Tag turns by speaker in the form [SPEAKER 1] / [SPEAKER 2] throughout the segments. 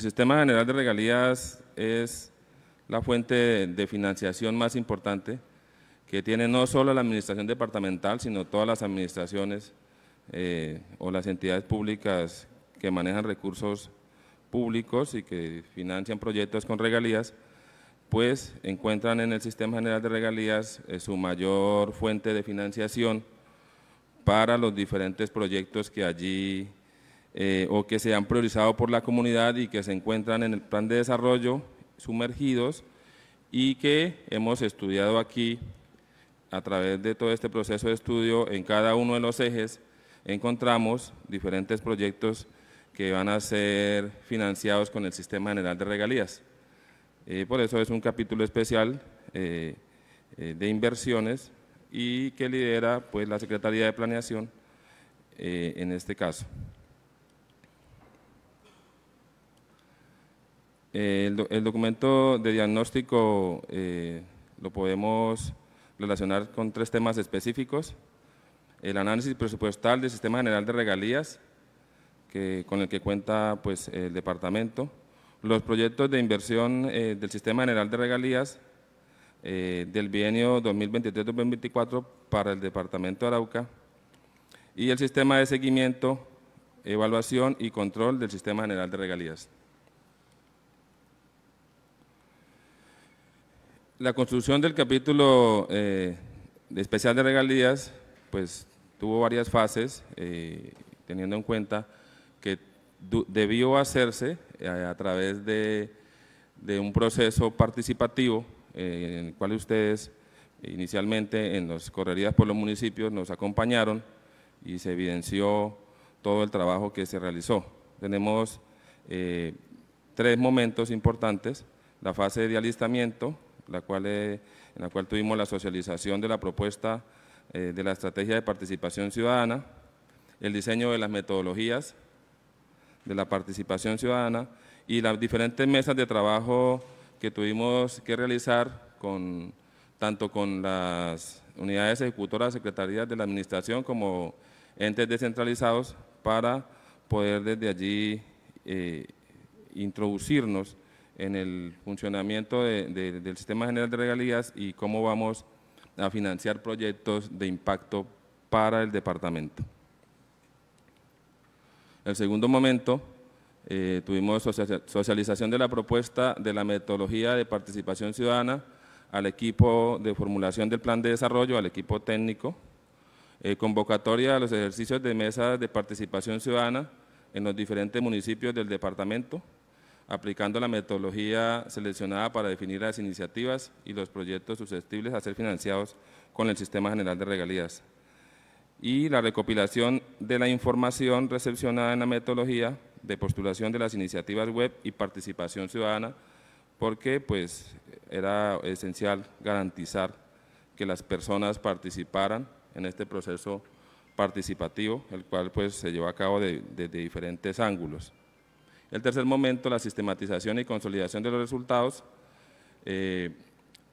[SPEAKER 1] El sistema general de regalías es la fuente de financiación más importante que tiene no solo la administración departamental, sino todas las administraciones eh, o las entidades públicas que manejan recursos públicos y que financian proyectos con regalías, pues encuentran en el Sistema General de Regalías eh, su mayor fuente de financiación para los diferentes proyectos que allí eh, o que se han priorizado por la comunidad y que se encuentran en el plan de desarrollo sumergidos y que hemos estudiado aquí a través de todo este proceso de estudio en cada uno de los ejes encontramos diferentes proyectos que van a ser financiados con el Sistema General de Regalías. Eh, por eso es un capítulo especial eh, de inversiones y que lidera pues, la Secretaría de Planeación en este caso. Eh, el, documento de diagnóstico eh, lo podemos relacionar con tres temas específicos. El análisis presupuestal del Sistema General de Regalías, con el que cuenta pues, el departamento. Los proyectos de inversión eh, del Sistema General de Regalías del bienio 2023-2024 para el departamento de Arauca. Y el sistema de seguimiento, evaluación y control del Sistema General de Regalías. la construcción del capítulo eh, especial de regalías, pues tuvo varias fases, eh, teniendo en cuenta que debió hacerse eh, a, través de, un proceso participativo en el cual ustedes inicialmente en las correrías por los municipios nos acompañaron y se evidenció todo el trabajo que se realizó. Tenemos tres momentos importantes, la fase de alistamiento, la cual, eh, en la cual tuvimos la socialización de la propuesta eh, de la estrategia de participación ciudadana, el diseño de las metodologías de la participación ciudadana y las diferentes mesas de trabajo que tuvimos que realizar con, tanto con las unidades ejecutoras, secretarías de la administración como entes descentralizados para poder desde allí eh, introducirnos en el funcionamiento del sistema general de regalías y cómo vamos a financiar proyectos de impacto para el departamento. El segundo momento, eh, tuvimos socialización de la propuesta de la metodología de participación ciudadana al equipo de formulación del plan de desarrollo, al equipo técnico, eh, convocatoria a los ejercicios de mesas de participación ciudadana en los diferentes municipios del departamento, aplicando la metodología seleccionada para definir las iniciativas y los proyectos susceptibles a ser financiados con el Sistema General de Regalías. Y la recopilación de la información recepcionada en la metodología de postulación de las iniciativas web y participación ciudadana, porque pues era esencial garantizar que las personas participaran en este proceso participativo, el cual pues se llevó a cabo desde diferentes ángulos. El tercer momento, la sistematización y consolidación de los resultados, eh,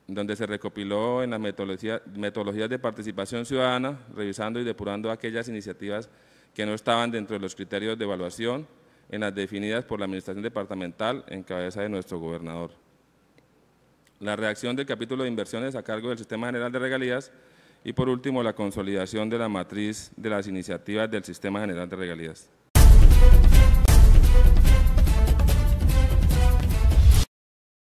[SPEAKER 1] donde se recopiló en las metodologías de participación ciudadana, revisando y depurando aquellas iniciativas que no estaban dentro de los criterios de evaluación en las definidas por la Administración Departamental en cabeza de nuestro gobernador. La reacción del capítulo de inversiones a cargo del Sistema General de Regalías y, por último, la consolidación de la matriz de las iniciativas del Sistema General de Regalías.